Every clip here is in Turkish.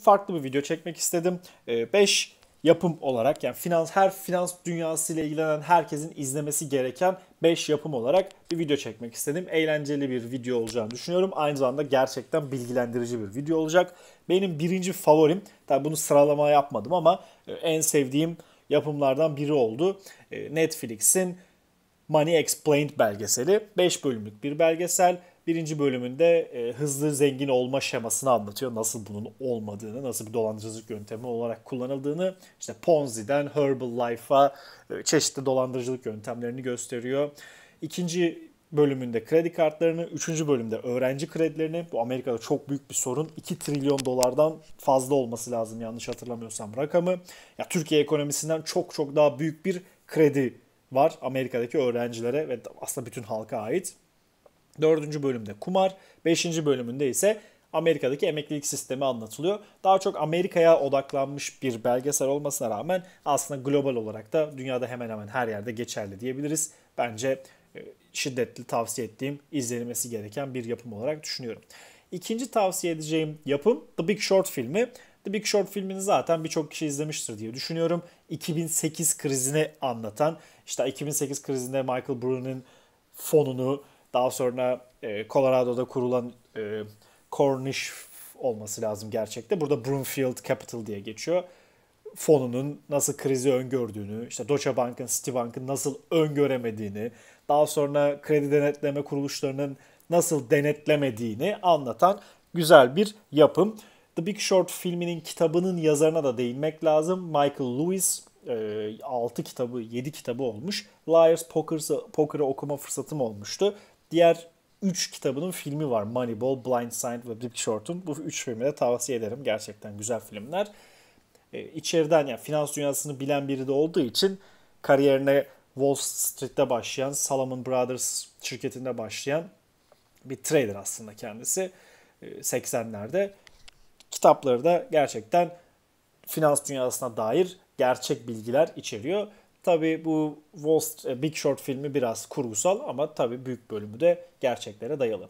farklı bir video çekmek istedim. 5 ee, yapım olarak yani finans her finans dünyası ile ilgilenen herkesin izlemesi gereken 5 yapım olarak bir video çekmek istedim. Eğlenceli bir video olacağını düşünüyorum. Aynı zamanda gerçekten bilgilendirici bir video olacak. Benim birinci favorim, tabi bunu sıralama yapmadım ama e, en sevdiğim yapımlardan biri oldu. E, Netflix'in Money Explained belgeseli. 5 bölümlük bir belgesel. Birinci bölümünde e, hızlı zengin olma şemasını anlatıyor. Nasıl bunun olmadığını, nasıl bir dolandırıcılık yöntemi olarak kullanıldığını. işte Ponzi'den Herbalife'a e, çeşitli dolandırıcılık yöntemlerini gösteriyor. İkinci bölümünde kredi kartlarını, üçüncü bölümde öğrenci kredilerini. Bu Amerika'da çok büyük bir sorun. 2 trilyon dolardan fazla olması lazım yanlış hatırlamıyorsam rakamı. Ya Türkiye ekonomisinden çok çok daha büyük bir kredi var Amerika'daki öğrencilere ve aslında bütün halka ait dördüncü bölümde kumar, beşinci bölümünde ise Amerika'daki emeklilik sistemi anlatılıyor. Daha çok Amerika'ya odaklanmış bir belgesel olmasına rağmen aslında global olarak da dünyada hemen hemen her yerde geçerli diyebiliriz. Bence e, şiddetli tavsiye ettiğim, izlenmesi gereken bir yapım olarak düşünüyorum. İkinci tavsiye edeceğim yapım The Big Short filmi. The Big Short filmini zaten birçok kişi izlemiştir diye düşünüyorum. 2008 krizini anlatan, işte 2008 krizinde Michael Brune'nin fonunu, daha sonra e, Colorado'da kurulan e, Cornish olması lazım gerçekte. Burada Broomfield Capital diye geçiyor. Fonunun nasıl krizi öngördüğünü, işte Deutsche Bank'ın, Citibank'ın nasıl öngöremediğini, daha sonra kredi denetleme kuruluşlarının nasıl denetlemediğini anlatan güzel bir yapım. The Big Short filminin kitabının yazarına da değinmek lazım. Michael Lewis 6 e, kitabı, 7 kitabı olmuş. Liar's Poker'ı, Poker okuma fırsatım olmuştu. Diğer 3 kitabının filmi var. Moneyball, Blind Side ve Big Short'un. Bu 3 filmi de tavsiye ederim. Gerçekten güzel filmler. E, içeriden yani finans dünyasını bilen biri de olduğu için kariyerine Wall Street'te başlayan, Salomon Brothers şirketinde başlayan bir trader aslında kendisi. 80'lerde. Ee, Kitapları da gerçekten finans dünyasına dair gerçek bilgiler içeriyor. Tabi bu Wall Street, e, Big Short filmi biraz kurgusal ama tabi büyük bölümü de gerçeklere dayalı.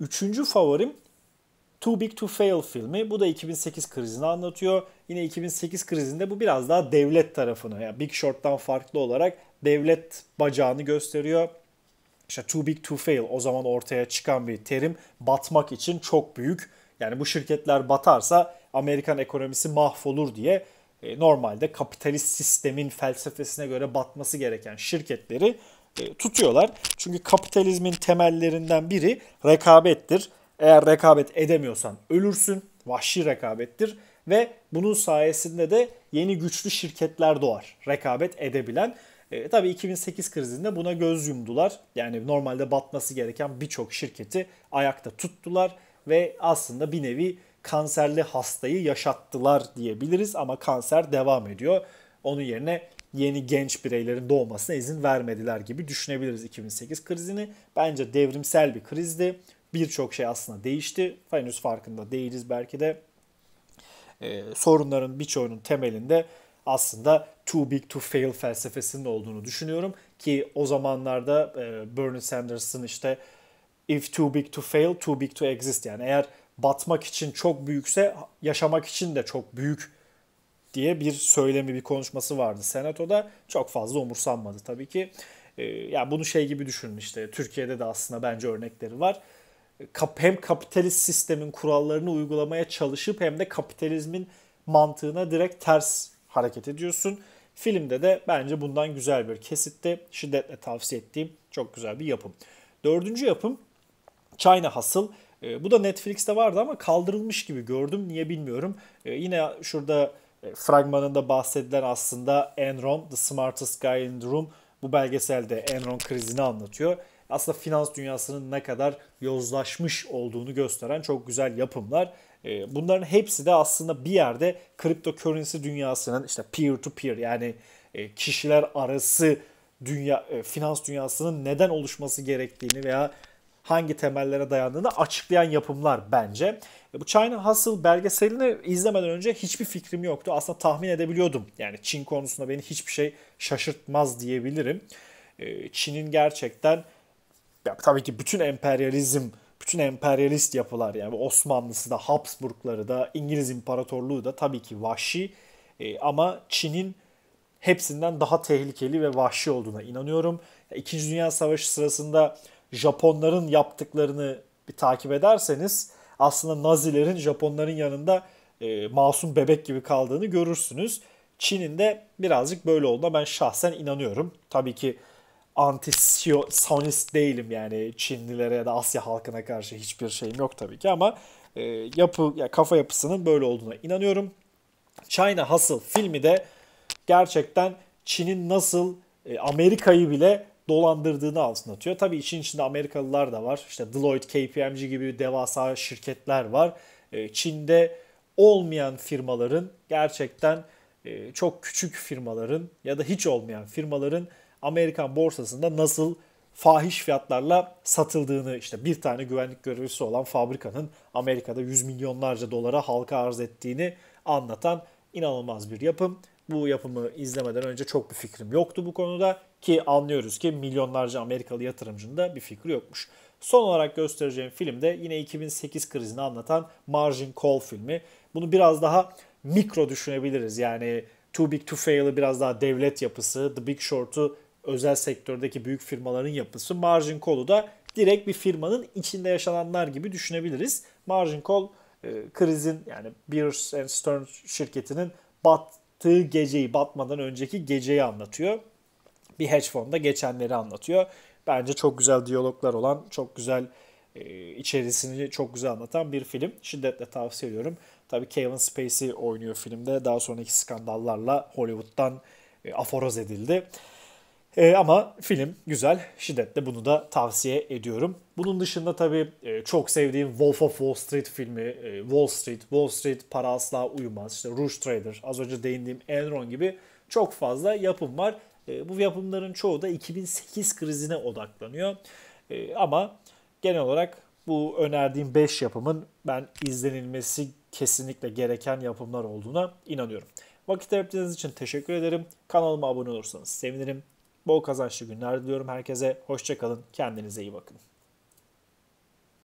Üçüncü favorim Too Big to Fail filmi. Bu da 2008 krizini anlatıyor. Yine 2008 krizinde bu biraz daha devlet tarafını, yani Big Short'tan farklı olarak devlet bacağını gösteriyor. İşte too big to fail o zaman ortaya çıkan bir terim batmak için çok büyük. Yani bu şirketler batarsa Amerikan ekonomisi mahvolur diye e, normalde kapitalist sistemin felsefesine göre batması gereken şirketleri e, tutuyorlar. Çünkü kapitalizmin temellerinden biri rekabettir. Eğer rekabet edemiyorsan ölürsün. Vahşi rekabettir ve bunun sayesinde de yeni güçlü şirketler doğar. Rekabet edebilen. E, tabii 2008 krizinde buna göz yumdular. Yani normalde batması gereken birçok şirketi ayakta tuttular ve aslında bir nevi kanserli hastayı yaşattılar diyebiliriz ama kanser devam ediyor. Onun yerine yeni genç bireylerin doğmasına izin vermediler gibi düşünebiliriz 2008 krizini. Bence devrimsel bir krizdi. Birçok şey aslında değişti. Henüz farkında değiliz belki de. Ee, sorunların birçoğunun temelinde aslında too big to fail felsefesinin olduğunu düşünüyorum. Ki o zamanlarda e, Bernie Sanders'ın işte if too big to fail, too big to exist yani eğer batmak için çok büyükse yaşamak için de çok büyük diye bir söylemi bir konuşması vardı senatoda. Çok fazla umursanmadı tabii ki. Ee, ya yani bunu şey gibi düşünün işte Türkiye'de de aslında bence örnekleri var. hem kapitalist sistemin kurallarını uygulamaya çalışıp hem de kapitalizmin mantığına direkt ters hareket ediyorsun. Filmde de bence bundan güzel bir kesitte şiddetle tavsiye ettiğim çok güzel bir yapım. Dördüncü yapım China Hustle. Ee, bu da Netflix'te vardı ama kaldırılmış gibi gördüm. Niye bilmiyorum. Ee, yine şurada e, fragmanında bahsedilen aslında Enron, The Smartest Guy in the Room. Bu belgeselde Enron krizini anlatıyor. Aslında finans dünyasının ne kadar yozlaşmış olduğunu gösteren çok güzel yapımlar. Ee, bunların hepsi de aslında bir yerde cryptocurrency dünyasının işte peer to peer yani e, kişiler arası dünya e, finans dünyasının neden oluşması gerektiğini veya hangi temellere dayandığını açıklayan yapımlar bence. E, bu China Hustle belgeselini izlemeden önce hiçbir fikrim yoktu. Aslında tahmin edebiliyordum. Yani Çin konusunda beni hiçbir şey şaşırtmaz diyebilirim. E, Çin'in gerçekten ya tabii ki bütün emperyalizm, bütün emperyalist yapılar yani Osmanlısı da, Habsburgları da, İngiliz İmparatorluğu da tabii ki vahşi e, ama Çin'in hepsinden daha tehlikeli ve vahşi olduğuna inanıyorum. İkinci Dünya Savaşı sırasında Japonların yaptıklarını bir takip ederseniz aslında Nazilerin Japonların yanında e, masum bebek gibi kaldığını görürsünüz. Çin'in de birazcık böyle olduğuna ben şahsen inanıyorum. Tabii ki anti-siyonist değilim yani Çinlilere ya da Asya halkına karşı hiçbir şeyim yok tabii ki ama e, yapı ya kafa yapısının böyle olduğuna inanıyorum. China Hustle filmi de gerçekten Çin'in nasıl e, Amerika'yı bile dolandırdığını atıyor. Tabii işin içinde Amerikalılar da var. İşte Deloitte, KPMG gibi devasa şirketler var. Ee, Çin'de olmayan firmaların gerçekten e, çok küçük firmaların ya da hiç olmayan firmaların Amerikan borsasında nasıl fahiş fiyatlarla satıldığını işte bir tane güvenlik görevlisi olan fabrikanın Amerika'da yüz milyonlarca dolara halka arz ettiğini anlatan inanılmaz bir yapım bu yapımı izlemeden önce çok bir fikrim yoktu bu konuda ki anlıyoruz ki milyonlarca Amerikalı yatırımcının da bir fikri yokmuş. Son olarak göstereceğim film de yine 2008 krizini anlatan Margin Call filmi. Bunu biraz daha mikro düşünebiliriz. Yani Too Big to Fail'ı biraz daha devlet yapısı, The Big Short'u özel sektördeki büyük firmaların yapısı, Margin Call'u da direkt bir firmanın içinde yaşananlar gibi düşünebiliriz. Margin Call e, krizin yani Beers and Stern şirketinin bat battığı geceyi, batmadan önceki geceyi anlatıyor. Bir hedge fonda geçenleri anlatıyor. Bence çok güzel diyaloglar olan, çok güzel e, içerisini çok güzel anlatan bir film. Şiddetle tavsiye ediyorum. Tabii Kevin Spacey oynuyor filmde. Daha sonraki skandallarla Hollywood'dan e, aforoz edildi. E, ama film güzel. Şiddetle bunu da tavsiye ediyorum. Bunun dışında tabii e, çok sevdiğim Wolf of Wall Street filmi, e, Wall Street, Wall Street para asla uyumaz, işte Rouge Trader, az önce değindiğim Enron gibi çok fazla yapım var. E, bu yapımların çoğu da 2008 krizine odaklanıyor. E, ama genel olarak bu önerdiğim 5 yapımın ben izlenilmesi kesinlikle gereken yapımlar olduğuna inanıyorum. Vakit ayırdığınız için teşekkür ederim. Kanalıma abone olursanız sevinirim bol kazançlı günler diliyorum herkese. Hoşçakalın, kendinize iyi bakın.